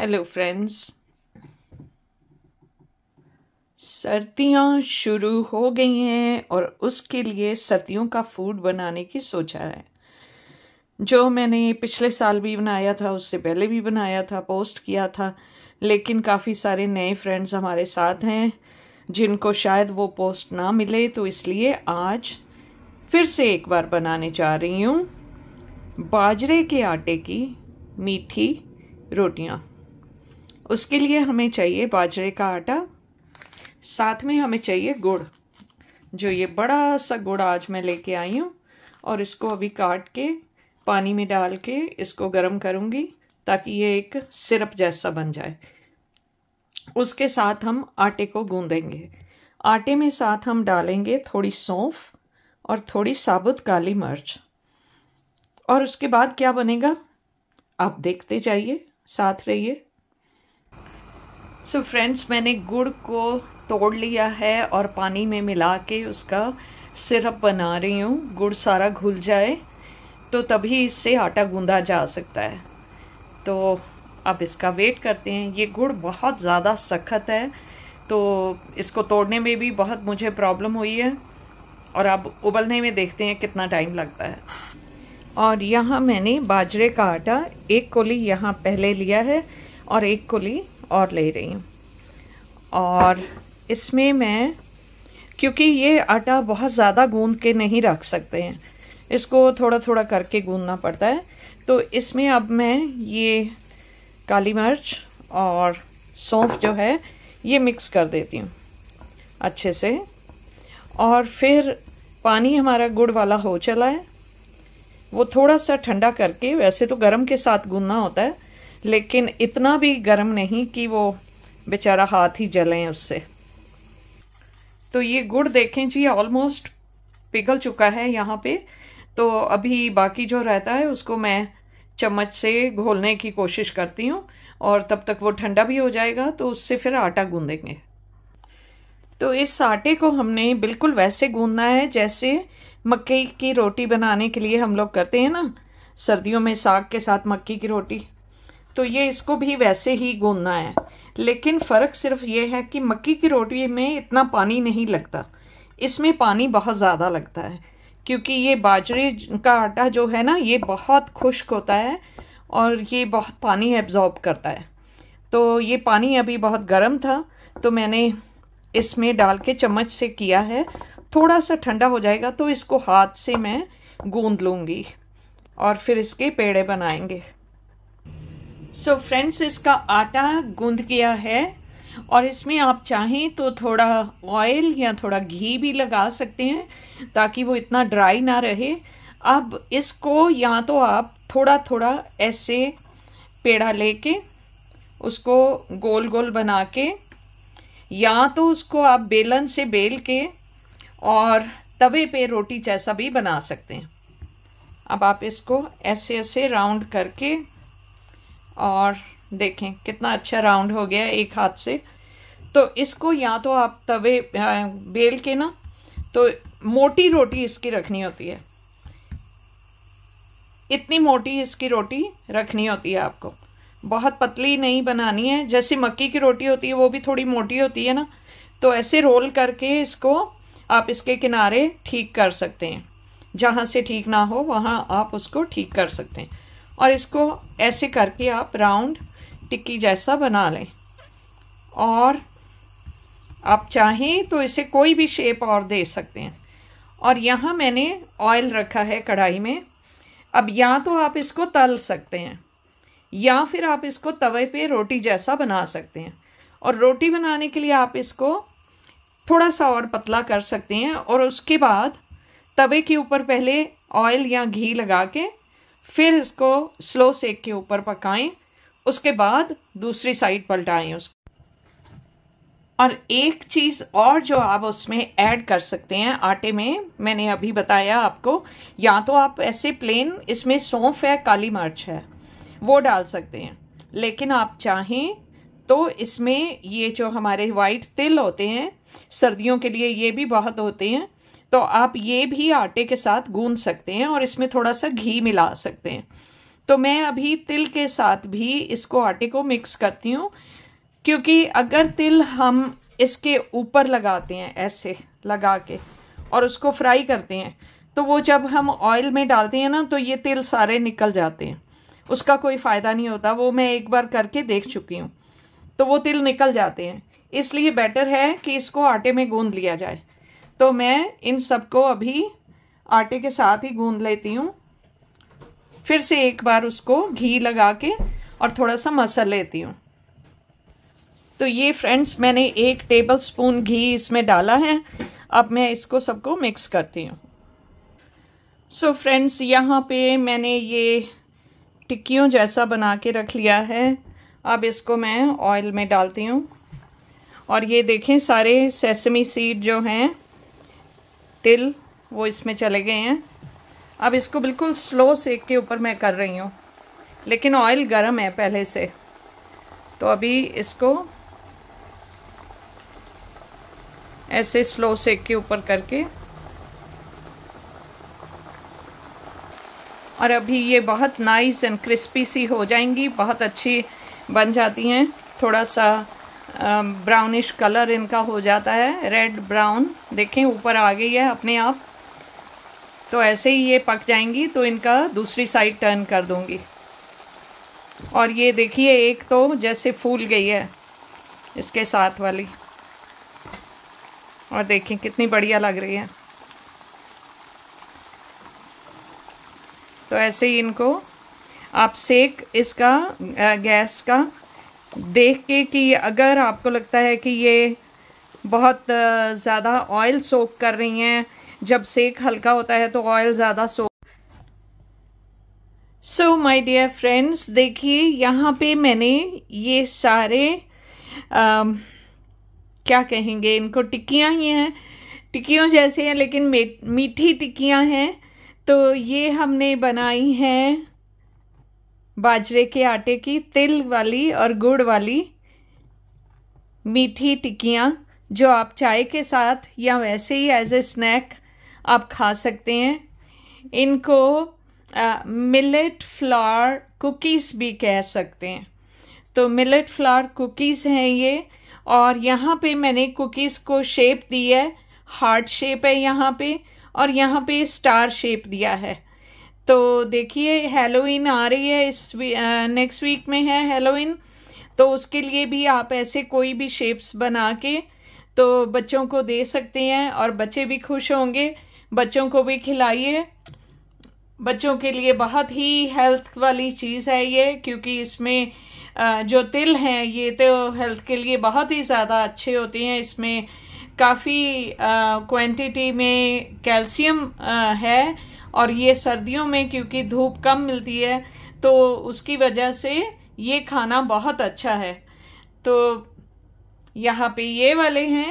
hello friends सर्दियाँ शुरू हो गई हैं और उसके लिए सर्दियों का फूड बनाने की सोचा है जो मैंने पिछले साल भी बनाया था उससे पहले भी बनाया था पोस्ट किया था लेकिन काफ़ी सारे नए फ्रेंड्स हमारे साथ हैं जिनको शायद वो पोस्ट ना मिले तो इसलिए आज फिर से एक बार बनाने जा रही हूँ बाजरे के आटे की मीठी रोटियाँ उसके लिए हमें चाहिए बाजरे का आटा साथ में हमें चाहिए गुड़ जो ये बड़ा सा गुड़ आज मैं लेके आई हूँ और इसको अभी काट के पानी में डाल के इसको गर्म करूँगी ताकि ये एक सिरप जैसा बन जाए उसके साथ हम आटे को गूँधेंगे आटे में साथ हम डालेंगे थोड़ी सौंफ और थोड़ी साबुत काली मिर्च और उसके बाद क्या बनेगा आप देखते जाइए साथ रहिए सो so फ्रेंड्स मैंने गुड़ को तोड़ लिया है और पानी में मिला के उसका सिरप बना रही हूँ गुड़ सारा घुल जाए तो तभी इससे आटा गूंदा जा सकता है तो अब इसका वेट करते हैं ये गुड़ बहुत ज़्यादा सख्त है तो इसको तोड़ने में भी बहुत मुझे प्रॉब्लम हुई है और अब उबलने में देखते हैं कितना टाइम लगता है और यहाँ मैंने बाजरे का आटा एक कोली यहाँ पहले लिया है और एक कोली और ले रही हूँ और इसमें मैं क्योंकि ये आटा बहुत ज़्यादा गूंद के नहीं रख सकते हैं इसको थोड़ा थोड़ा करके गूंदना पड़ता है तो इसमें अब मैं ये काली मिर्च और सौंफ जो है ये मिक्स कर देती हूँ अच्छे से और फिर पानी हमारा गुड़ वाला हो चला है वो थोड़ा सा ठंडा करके वैसे तो गर्म के साथ गूंदना होता है लेकिन इतना भी गर्म नहीं कि वो बेचारा हाथ ही जलें उससे तो ये गुड़ देखें जी ऑलमोस्ट पिघल चुका है यहाँ पे तो अभी बाकी जो रहता है उसको मैं चम्मच से घोलने की कोशिश करती हूँ और तब तक वो ठंडा भी हो जाएगा तो उससे फिर आटा गूंदेंगे तो इस आटे को हमने बिल्कुल वैसे गूंदना है जैसे मक्की की रोटी बनाने के लिए हम लोग करते हैं ना सर्दियों में साग के साथ मक्की की रोटी तो ये इसको भी वैसे ही गूंदना है लेकिन फ़र्क सिर्फ ये है कि मक्की की रोटी में इतना पानी नहीं लगता इसमें पानी बहुत ज़्यादा लगता है क्योंकि ये बाजरे का आटा जो है ना ये बहुत खुश्क होता है और ये बहुत पानी एब्ज़ॉर्ब करता है तो ये पानी अभी बहुत गर्म था तो मैंने इसमें डाल के चम्मच से किया है थोड़ा सा ठंडा हो जाएगा तो इसको हाथ से मैं गूंद लूँगी और फिर इसके पेड़े बनाएंगे सो so फ्रेंड्स इसका आटा गूंध गया है और इसमें आप चाहें तो थोड़ा ऑयल या थोड़ा घी भी लगा सकते हैं ताकि वो इतना ड्राई ना रहे अब इसको या तो आप थोड़ा थोड़ा ऐसे पेड़ा लेके उसको गोल गोल बना के या तो उसको आप बेलन से बेल के और तवे पे रोटी जैसा भी बना सकते हैं अब आप इसको ऐसे ऐसे राउंड करके और देखें कितना अच्छा राउंड हो गया एक हाथ से तो इसको या तो आप तवे बेल के ना तो मोटी रोटी इसकी रखनी होती है इतनी मोटी इसकी रोटी रखनी होती है आपको बहुत पतली नहीं बनानी है जैसे मक्की की रोटी होती है वो भी थोड़ी मोटी होती है ना तो ऐसे रोल करके इसको आप इसके किनारे ठीक कर सकते हैं जहाँ से ठीक ना हो वहाँ आप उसको ठीक कर सकते हैं और इसको ऐसे करके आप राउंड टिक्की जैसा बना लें और आप चाहें तो इसे कोई भी शेप और दे सकते हैं और यहाँ मैंने ऑयल रखा है कढ़ाई में अब या तो आप इसको तल सकते हैं या फिर आप इसको तवे पे रोटी जैसा बना सकते हैं और रोटी बनाने के लिए आप इसको थोड़ा सा और पतला कर सकते हैं और उसके बाद तवे के ऊपर पहले ऑयल या घी लगा के फिर इसको स्लो सेक के ऊपर पकाएं उसके बाद दूसरी साइड पलटाएं उसको और एक चीज़ और जो आप उसमें ऐड कर सकते हैं आटे में मैंने अभी बताया आपको या तो आप ऐसे प्लेन इसमें सौंफ है काली मिर्च है वो डाल सकते हैं लेकिन आप चाहें तो इसमें ये जो हमारे वाइट तिल होते हैं सर्दियों के लिए ये भी बहुत होते हैं तो आप ये भी आटे के साथ गूंद सकते हैं और इसमें थोड़ा सा घी मिला सकते हैं तो मैं अभी तिल के साथ भी इसको आटे को मिक्स करती हूँ क्योंकि अगर तिल हम इसके ऊपर लगाते हैं ऐसे लगा के और उसको फ्राई करते हैं तो वो जब हम ऑयल में डालते हैं ना तो ये तिल सारे निकल जाते हैं उसका कोई फ़ायदा नहीं होता वो मैं एक बार करके देख चुकी हूँ तो वो तिल निकल जाते हैं इसलिए बेटर है कि इसको आटे में गूंद लिया जाए तो मैं इन सबको अभी आटे के साथ ही गूंद लेती हूँ फिर से एक बार उसको घी लगा के और थोड़ा सा मसल लेती हूँ तो ये फ्रेंड्स मैंने एक टेबल स्पून घी इसमें डाला है अब मैं इसको सबको मिक्स करती हूँ सो फ्रेंड्स यहाँ पे मैंने ये टिक्कियों जैसा बना के रख लिया है अब इसको मैं ऑयल में डालती हूँ और ये देखें सारे सेसमी सीड जो हैं तिल वो इसमें चले गए हैं अब इसको बिल्कुल स्लो सेक के ऊपर मैं कर रही हूँ लेकिन ऑयल गर्म है पहले से तो अभी इसको ऐसे स्लो सेक के ऊपर करके और अभी ये बहुत नाइस एंड क्रिस्पी सी हो जाएंगी बहुत अच्छी बन जाती हैं थोड़ा सा ब्राउनिश um, कलर इनका हो जाता है रेड ब्राउन देखें ऊपर आ गई है अपने आप तो ऐसे ही ये पक जाएंगी तो इनका दूसरी साइड टर्न कर दूंगी और ये देखिए एक तो जैसे फूल गई है इसके साथ वाली और देखें कितनी बढ़िया लग रही है तो ऐसे ही इनको आप सेक इसका गैस का देख के कि अगर आपको लगता है कि ये बहुत ज़्यादा ऑयल सोक कर रही हैं जब सेक हल्का होता है तो ऑयल ज़्यादा soak so my dear friends देखिए यहाँ पे मैंने ये सारे आ, क्या कहेंगे इनको टिक्कियाँ ही हैं टिक्कियों जैसे हैं लेकिन मीठी टिक्कियाँ हैं तो ये हमने बनाई हैं बाजरे के आटे की तिल वाली और गुड़ वाली मीठी टिक्कियाँ जो आप चाय के साथ या वैसे ही एज ए स्नैक आप खा सकते हैं इनको मिलेट फ्लावर कुकीज़ भी कह सकते हैं तो मिलेट फ्लावर कुकीज़ हैं ये और यहाँ पे मैंने कुकीज़ को शेप दी है हार्ट शेप है यहाँ पे और यहाँ पे स्टार शेप दिया है तो देखिए हेलोइन आ रही है इस वी, नेक्स्ट वीक में है हेलोइन तो उसके लिए भी आप ऐसे कोई भी शेप्स बना के तो बच्चों को दे सकते हैं और बच्चे भी खुश होंगे बच्चों को भी खिलाइए बच्चों के लिए बहुत ही हेल्थ वाली चीज़ है ये क्योंकि इसमें जो तिल हैं ये तो हेल्थ के लिए बहुत ही ज़्यादा अच्छे होते हैं इसमें काफ़ी क्वांटिटी में कैल्शियम है और ये सर्दियों में क्योंकि धूप कम मिलती है तो उसकी वजह से ये खाना बहुत अच्छा है तो यहाँ पे ये वाले हैं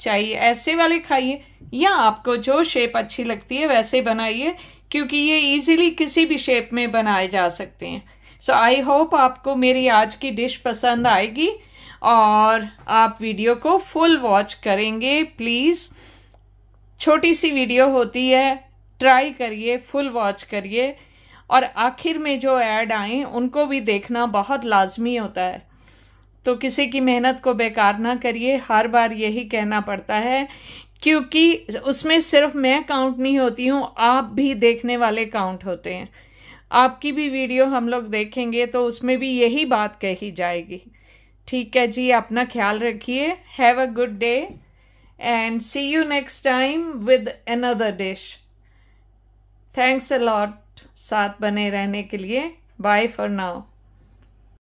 चाहिए ऐसे वाले खाइए या आपको जो शेप अच्छी लगती है वैसे बनाइए क्योंकि ये इजीली किसी भी शेप में बनाए जा सकते हैं सो आई होप आपको मेरी आज की डिश पसंद आएगी और आप वीडियो को फुल वॉच करेंगे प्लीज़ छोटी सी वीडियो होती है ट्राई करिए फुल वॉच करिए और आखिर में जो ऐड आए उनको भी देखना बहुत लाजमी होता है तो किसी की मेहनत को बेकार ना करिए हर बार यही कहना पड़ता है क्योंकि उसमें सिर्फ मैं काउंट नहीं होती हूँ आप भी देखने वाले काउंट होते हैं आपकी भी वीडियो हम लोग देखेंगे तो उसमें भी यही बात कही जाएगी ठीक है जी अपना ख्याल रखिए have a good day and see you next time with another dish thanks a lot साथ बने रहने के लिए बाय फॉर नाउ